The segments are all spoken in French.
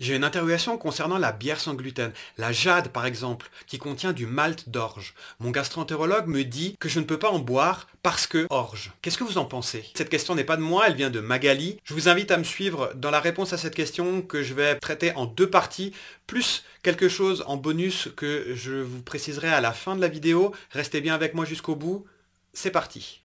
J'ai une interrogation concernant la bière sans gluten, la jade par exemple, qui contient du malt d'orge. Mon gastroentérologue me dit que je ne peux pas en boire parce que orge. Qu'est-ce que vous en pensez Cette question n'est pas de moi, elle vient de Magali. Je vous invite à me suivre dans la réponse à cette question que je vais traiter en deux parties, plus quelque chose en bonus que je vous préciserai à la fin de la vidéo. Restez bien avec moi jusqu'au bout. C'est parti.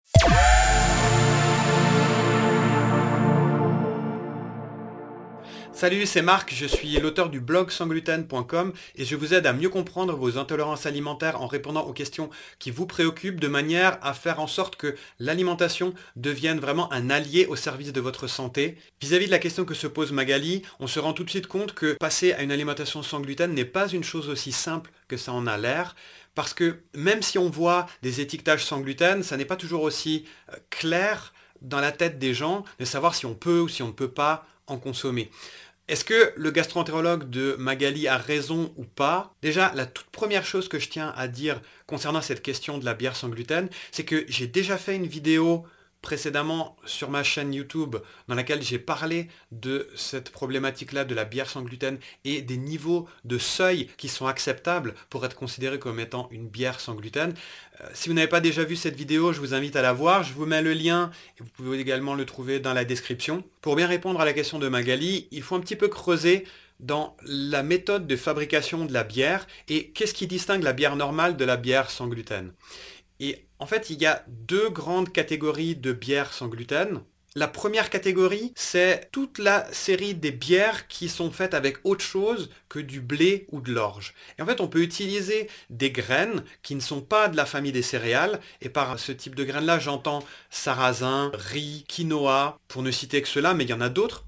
Salut, c'est Marc, je suis l'auteur du blog sansgluten.com et je vous aide à mieux comprendre vos intolérances alimentaires en répondant aux questions qui vous préoccupent de manière à faire en sorte que l'alimentation devienne vraiment un allié au service de votre santé. Vis-à-vis de la question que se pose Magali, on se rend tout de suite compte que passer à une alimentation sans gluten n'est pas une chose aussi simple que ça en a l'air. Parce que même si on voit des étiquetages sans gluten, ça n'est pas toujours aussi euh, clair dans la tête des gens de savoir si on peut ou si on ne peut pas en consommer. Est-ce que le gastroentérologue de Magali a raison ou pas Déjà, la toute première chose que je tiens à dire concernant cette question de la bière sans gluten, c'est que j'ai déjà fait une vidéo précédemment sur ma chaîne YouTube dans laquelle j'ai parlé de cette problématique-là de la bière sans gluten et des niveaux de seuil qui sont acceptables pour être considérés comme étant une bière sans gluten. Euh, si vous n'avez pas déjà vu cette vidéo, je vous invite à la voir. Je vous mets le lien et vous pouvez également le trouver dans la description. Pour bien répondre à la question de Magali, il faut un petit peu creuser dans la méthode de fabrication de la bière et qu'est-ce qui distingue la bière normale de la bière sans gluten. Et en fait, il y a deux grandes catégories de bières sans gluten. La première catégorie, c'est toute la série des bières qui sont faites avec autre chose que du blé ou de l'orge. Et en fait, on peut utiliser des graines qui ne sont pas de la famille des céréales. Et par ce type de graines-là, j'entends sarrasin, riz, quinoa, pour ne citer que cela, mais il y en a d'autres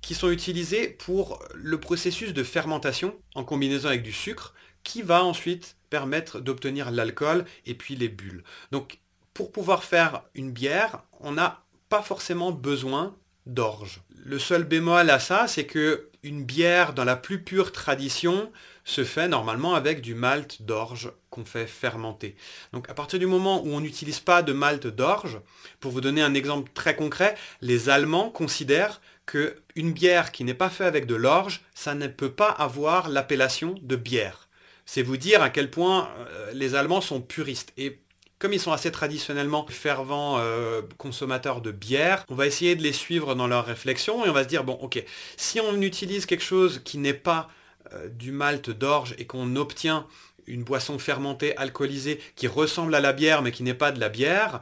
qui sont utilisées pour le processus de fermentation en combinaison avec du sucre qui va ensuite permettre d'obtenir l'alcool et puis les bulles. Donc pour pouvoir faire une bière, on n'a pas forcément besoin d'orge. Le seul bémol à ça, c'est que une bière dans la plus pure tradition se fait normalement avec du malt d'orge qu'on fait fermenter. Donc à partir du moment où on n'utilise pas de malt d'orge, pour vous donner un exemple très concret, les Allemands considèrent qu'une une bière qui n'est pas faite avec de l'orge, ça ne peut pas avoir l'appellation de bière. C'est vous dire à quel point euh, les Allemands sont puristes. Et comme ils sont assez traditionnellement fervents euh, consommateurs de bière, on va essayer de les suivre dans leurs réflexions et on va se dire, bon, ok, si on utilise quelque chose qui n'est pas euh, du malt d'orge et qu'on obtient une boisson fermentée, alcoolisée, qui ressemble à la bière mais qui n'est pas de la bière,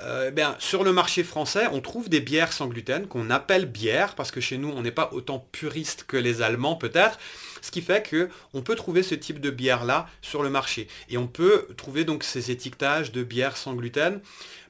euh, eh bien, sur le marché français, on trouve des bières sans gluten qu'on appelle bières, parce que chez nous, on n'est pas autant puriste que les Allemands peut-être, ce qui fait que on peut trouver ce type de bière-là sur le marché. Et on peut trouver donc ces étiquetages de bière sans gluten,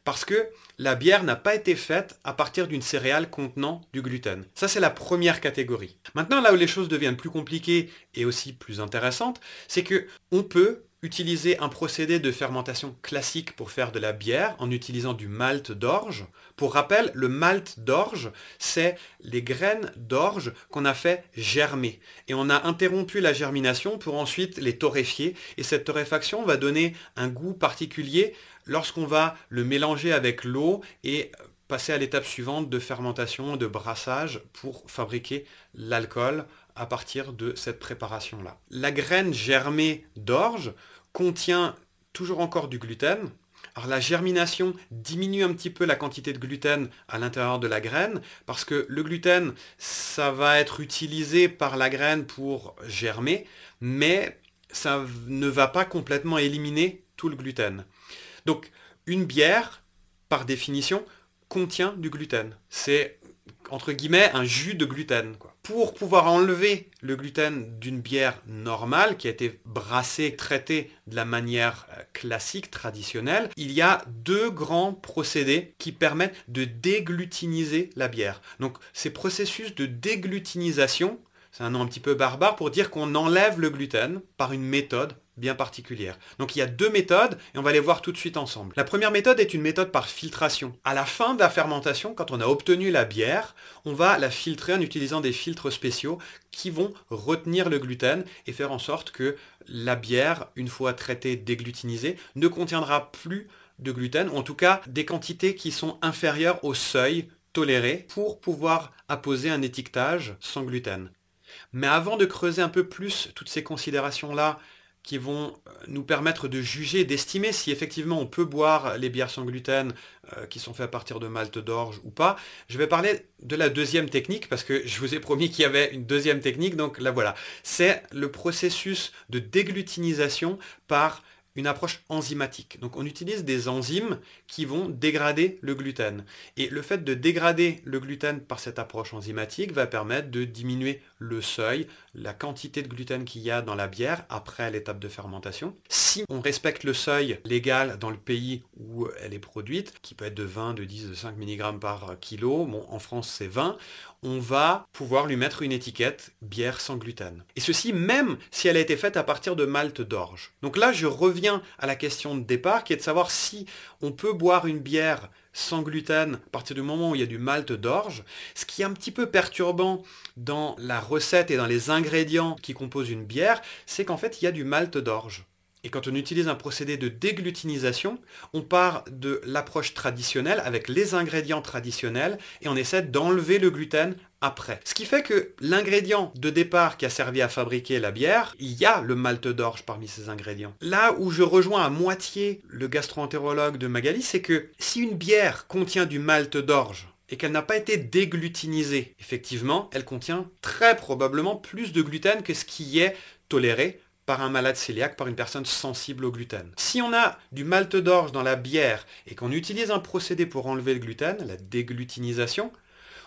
parce que la bière n'a pas été faite à partir d'une céréale contenant du gluten. Ça, c'est la première catégorie. Maintenant, là où les choses deviennent plus compliquées et aussi plus intéressantes, c'est que on peut utiliser un procédé de fermentation classique pour faire de la bière en utilisant du malt d'orge. Pour rappel, le malt d'orge, c'est les graines d'orge qu'on a fait germer. Et on a interrompu la germination pour ensuite les torréfier. Et cette torréfaction va donner un goût particulier lorsqu'on va le mélanger avec l'eau et passer à l'étape suivante de fermentation, de brassage pour fabriquer l'alcool à partir de cette préparation-là. La graine germée d'orge contient toujours encore du gluten. Alors la germination diminue un petit peu la quantité de gluten à l'intérieur de la graine, parce que le gluten, ça va être utilisé par la graine pour germer, mais ça ne va pas complètement éliminer tout le gluten. Donc une bière, par définition, contient du gluten. C'est entre guillemets un jus de gluten pour pouvoir enlever le gluten d'une bière normale qui a été brassée, traitée de la manière euh, classique, traditionnelle, il y a deux grands procédés qui permettent de déglutiniser la bière. Donc ces processus de déglutinisation c'est un nom un petit peu barbare pour dire qu'on enlève le gluten par une méthode bien particulière. Donc il y a deux méthodes et on va les voir tout de suite ensemble. La première méthode est une méthode par filtration. À la fin de la fermentation, quand on a obtenu la bière, on va la filtrer en utilisant des filtres spéciaux qui vont retenir le gluten et faire en sorte que la bière, une fois traitée, déglutinisée, ne contiendra plus de gluten, ou en tout cas des quantités qui sont inférieures au seuil toléré pour pouvoir apposer un étiquetage sans gluten. Mais avant de creuser un peu plus toutes ces considérations-là qui vont euh, nous permettre de juger, d'estimer si effectivement on peut boire les bières sans gluten euh, qui sont faites à partir de malt d'orge ou pas, je vais parler de la deuxième technique parce que je vous ai promis qu'il y avait une deuxième technique, donc là, voilà. C'est le processus de déglutinisation par une approche enzymatique. Donc on utilise des enzymes qui vont dégrader le gluten. Et le fait de dégrader le gluten par cette approche enzymatique va permettre de diminuer le seuil, la quantité de gluten qu'il y a dans la bière après l'étape de fermentation. Si on respecte le seuil légal dans le pays où elle est produite, qui peut être de 20, de 10, de 5 mg par kilo, bon, en France c'est 20, on va pouvoir lui mettre une étiquette bière sans gluten. Et ceci même si elle a été faite à partir de malt d'orge. Donc là, je reviens à la question de départ qui est de savoir si on peut boire une bière sans gluten à partir du moment où il y a du malt d'orge, ce qui est un petit peu perturbant dans la recette et dans les ingrédients qui composent une bière, c'est qu'en fait il y a du malt d'orge. Et quand on utilise un procédé de déglutinisation, on part de l'approche traditionnelle avec les ingrédients traditionnels et on essaie d'enlever le gluten après. Ce qui fait que l'ingrédient de départ qui a servi à fabriquer la bière, il y a le malt d'orge parmi ces ingrédients. Là où je rejoins à moitié le gastroentérologue de Magali, c'est que si une bière contient du malt d'orge, et qu'elle n'a pas été déglutinisée. Effectivement, elle contient très probablement plus de gluten que ce qui est toléré par un malade cœliaque, par une personne sensible au gluten. Si on a du malt d'orge dans la bière et qu'on utilise un procédé pour enlever le gluten, la déglutinisation,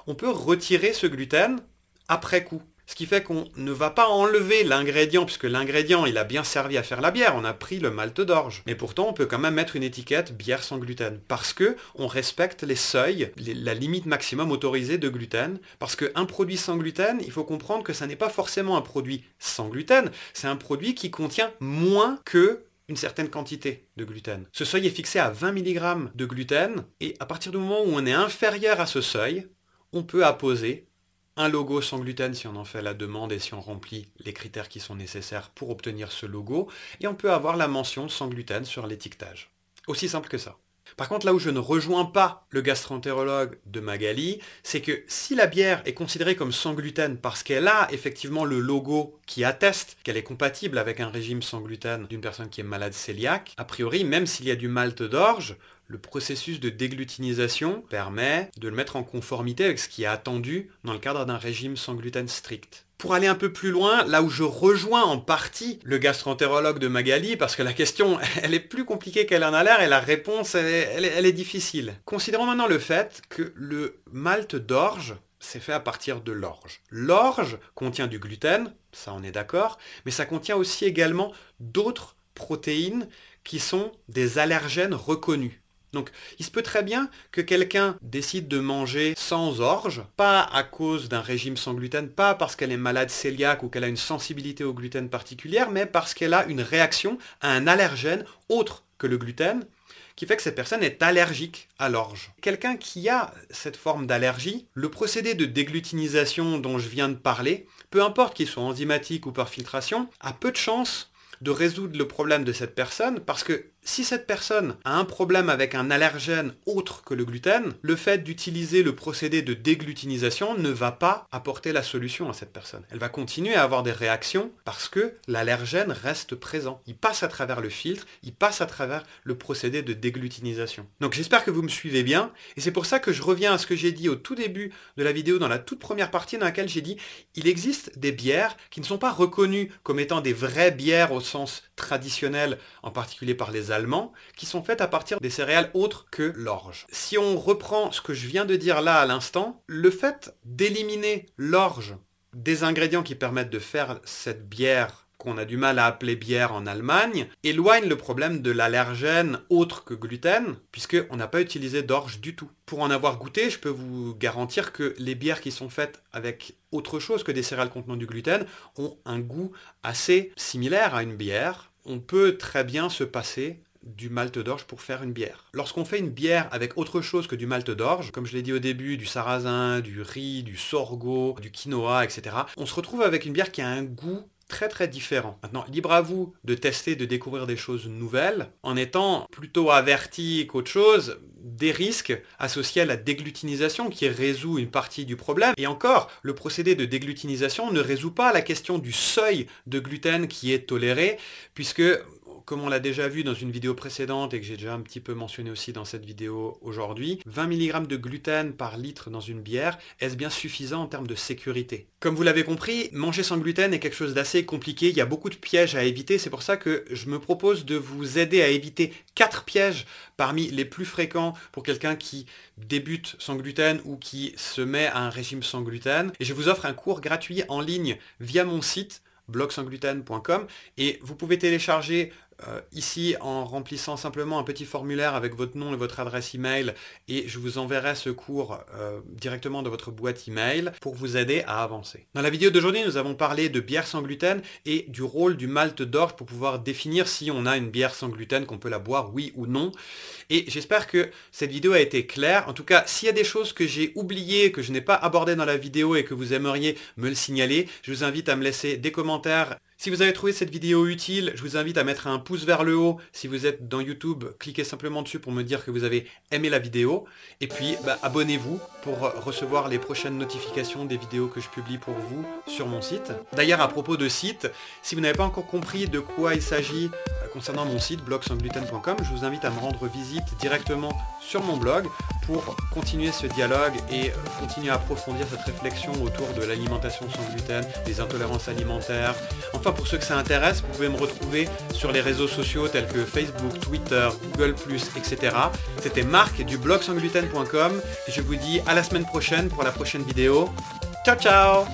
on peut retirer ce gluten après coup. Ce qui fait qu'on ne va pas enlever l'ingrédient, puisque l'ingrédient, il a bien servi à faire la bière, on a pris le malt d'orge. Mais pourtant, on peut quand même mettre une étiquette bière sans gluten, parce que on respecte les seuils, la limite maximum autorisée de gluten, parce qu'un produit sans gluten, il faut comprendre que ça n'est pas forcément un produit sans gluten, c'est un produit qui contient moins que une certaine quantité de gluten. Ce seuil est fixé à 20 mg de gluten, et à partir du moment où on est inférieur à ce seuil, on peut apposer un logo sans gluten si on en fait la demande et si on remplit les critères qui sont nécessaires pour obtenir ce logo, et on peut avoir la mention sans gluten sur l'étiquetage. Aussi simple que ça. Par contre, là où je ne rejoins pas le gastroentérologue de Magali, c'est que si la bière est considérée comme sans gluten parce qu'elle a effectivement le logo qui atteste qu'elle est compatible avec un régime sans gluten d'une personne qui est malade cœliaque, a priori, même s'il y a du malt d'orge, le processus de déglutinisation permet de le mettre en conformité avec ce qui est attendu dans le cadre d'un régime sans gluten strict. Pour aller un peu plus loin, là où je rejoins en partie le gastroentérologue de Magali, parce que la question, elle est plus compliquée qu'elle en a l'air et la réponse, elle est, est, difficile. Considérons maintenant le fait que le malt d'orge, c'est fait à partir de l'orge. L'orge contient du gluten, ça on est d'accord, mais ça contient aussi également d'autres protéines qui sont des allergènes reconnus. Donc il se peut très bien que quelqu'un décide de manger sans orge, pas à cause d'un régime sans gluten, pas parce qu'elle est malade cœliaque ou qu'elle a une sensibilité au gluten particulière, mais parce qu'elle a une réaction à un allergène autre que le gluten, qui fait que cette personne est allergique à l'orge. Quelqu'un qui a cette forme d'allergie, le procédé de déglutinisation dont je viens de parler, peu importe qu'il soit enzymatique ou par filtration, a peu de chances de résoudre le problème de cette personne parce que si cette personne a un problème avec un allergène autre que le gluten, le fait d'utiliser le procédé de déglutinisation ne va pas apporter la solution à cette personne. Elle va continuer à avoir des réactions parce que l'allergène reste présent. Il passe à travers le filtre, il passe à travers le procédé de déglutinisation. Donc j'espère que vous me suivez bien et c'est pour ça que je reviens à ce que j'ai dit au tout début de la vidéo dans la toute première partie dans laquelle j'ai dit il existe des bières qui ne sont pas reconnues comme étant des vraies bières au sens traditionnelles, en particulier par les Allemands, qui sont faites à partir des céréales autres que l'orge. Si on reprend ce que je viens de dire là à l'instant, le fait d'éliminer l'orge des ingrédients qui permettent de faire cette bière qu'on a du mal à appeler bière en Allemagne, éloigne le problème de l'allergène autre que gluten, puisqu'on n'a pas utilisé d'orge du tout. Pour en avoir goûté, je peux vous garantir que les bières qui sont faites avec autre chose que des céréales contenant du gluten ont un goût assez similaire à une bière. On peut très bien se passer du malt d'orge pour faire une bière. Lorsqu'on fait une bière avec autre chose que du malt d'orge, comme je l'ai dit au début, du sarrasin, du riz, du sorgho, du quinoa, etc., on se retrouve avec une bière qui a un goût très très différent. Maintenant, libre à vous de tester, de découvrir des choses nouvelles, en étant plutôt averti qu'autre chose des risques associés à la déglutinisation qui résout une partie du problème. Et encore, le procédé de déglutinisation ne résout pas la question du seuil de gluten qui est toléré, puisque comme on l'a déjà vu dans une vidéo précédente et que j'ai déjà un petit peu mentionné aussi dans cette vidéo aujourd'hui, 20 mg de gluten par litre dans une bière, est-ce bien suffisant en termes de sécurité Comme vous l'avez compris, manger sans gluten est quelque chose d'assez compliqué, il y a beaucoup de pièges à éviter, c'est pour ça que je me propose de vous aider à éviter 4 pièges parmi les plus fréquents pour quelqu'un qui débute sans gluten ou qui se met à un régime sans gluten. Et je vous offre un cours gratuit en ligne via mon site blogsangluten.com et vous pouvez télécharger euh, ici en remplissant simplement un petit formulaire avec votre nom et votre adresse email et je vous enverrai ce cours euh, directement dans votre boîte email pour vous aider à avancer. Dans la vidéo d'aujourd'hui, nous avons parlé de bière sans gluten et du rôle du malt d'orge pour pouvoir définir si on a une bière sans gluten, qu'on peut la boire oui ou non. Et j'espère que cette vidéo a été claire. En tout cas, s'il y a des choses que j'ai oubliées, que je n'ai pas abordées dans la vidéo et que vous aimeriez me le signaler, je vous invite à me laisser des commentaires si vous avez trouvé cette vidéo utile, je vous invite à mettre un pouce vers le haut. Si vous êtes dans YouTube, cliquez simplement dessus pour me dire que vous avez aimé la vidéo. Et puis, bah, abonnez-vous pour recevoir les prochaines notifications des vidéos que je publie pour vous sur mon site. D'ailleurs, à propos de site, si vous n'avez pas encore compris de quoi il s'agit concernant mon site blog-sans-gluten.com, Je vous invite à me rendre visite directement sur mon blog pour continuer ce dialogue et euh, continuer à approfondir cette réflexion autour de l'alimentation sans gluten, des intolérances alimentaires. Enfin, pour ceux que ça intéresse, vous pouvez me retrouver sur les réseaux sociaux tels que Facebook, Twitter, Google+, etc. C'était Marc du blogsangluten.com. et je vous dis à la semaine prochaine pour la prochaine vidéo. Ciao ciao